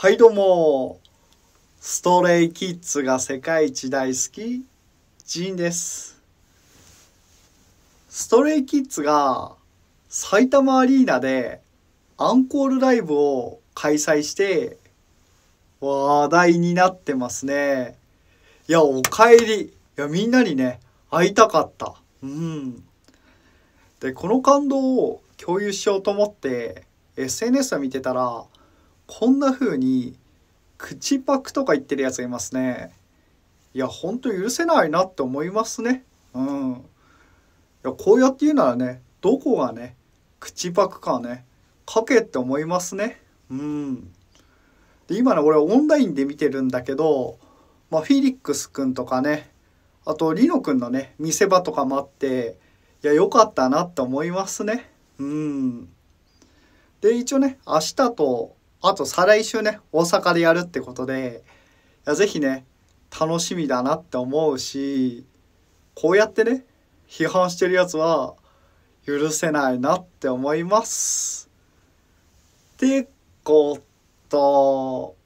はいどうもストレイキッズが世界一大好きジンですストレイキッズが埼玉アリーナでアンコールライブを開催して話題になってますねいやおかえりいやみんなにね会いたかったうんでこの感動を共有しようと思って SNS を見てたらこんな風に口パクとか言ってるやついますねいやほんと許せないなって思いますねうんいやこうやって言うならねどこがね口パクかね書けって思いますねうんで今ね俺オンラインで見てるんだけど、まあ、フィリックスくんとかねあとリノくんのね見せ場とかもあっていや良かったなって思いますねうんで一応ね明日とあと再来週ね大阪でやるってことでいや是非ね楽しみだなって思うしこうやってね批判してるやつは許せないなって思います。ってこと。